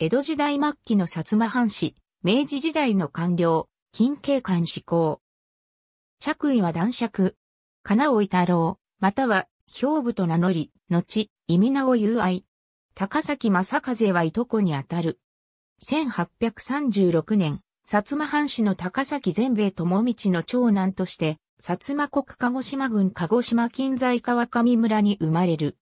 江戸時代末期の薩摩藩士、明治時代の官僚、金慶官志向。着衣は男爵。金尾太郎、または、兵部と名乗り、後、意味名を友愛。高崎正和はいとこにあたる。1836年、薩摩藩士の高崎全米友道の長男として、薩摩国鹿児島郡鹿児島近在川上村に生まれる。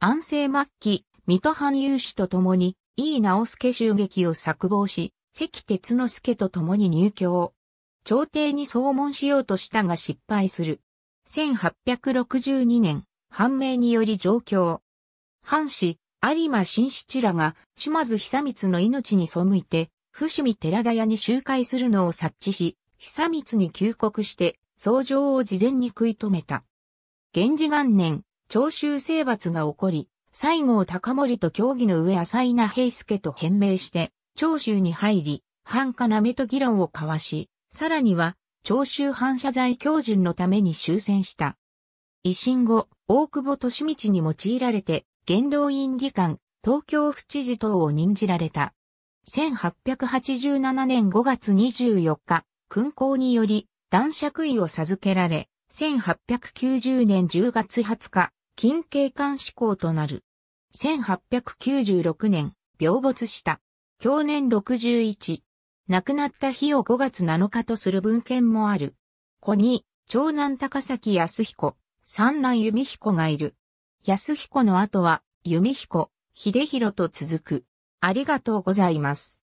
安政末期、水戸藩有志と共に、井伊直助襲撃を策謀し、関哲之助と共に入を、朝廷に総問しようとしたが失敗する。1862年、判明により上京。藩士、有馬新七らが、島津久光の命に背いて、伏見寺田屋に集会するのを察知し、久光に休国して、相乗を事前に食い止めた。源氏元年、長州征伐が起こり、西郷隆盛と協議の上浅井那平助と変名して、長州に入り、反かな目と議論を交わし、さらには、長州反射罪教準のために終戦した。維新後、大久保利道に用いられて、元老院議官、東京府知事等を任じられた。1887年5月24日、勲功により、男爵位を授けられ、1890年10月20日、近景観志向となる。1896年、病没した。去年61。亡くなった日を5月7日とする文献もある。子に、長男高崎康彦、三男弓彦がいる。康彦の後は、弓彦、秀弘と続く。ありがとうございます。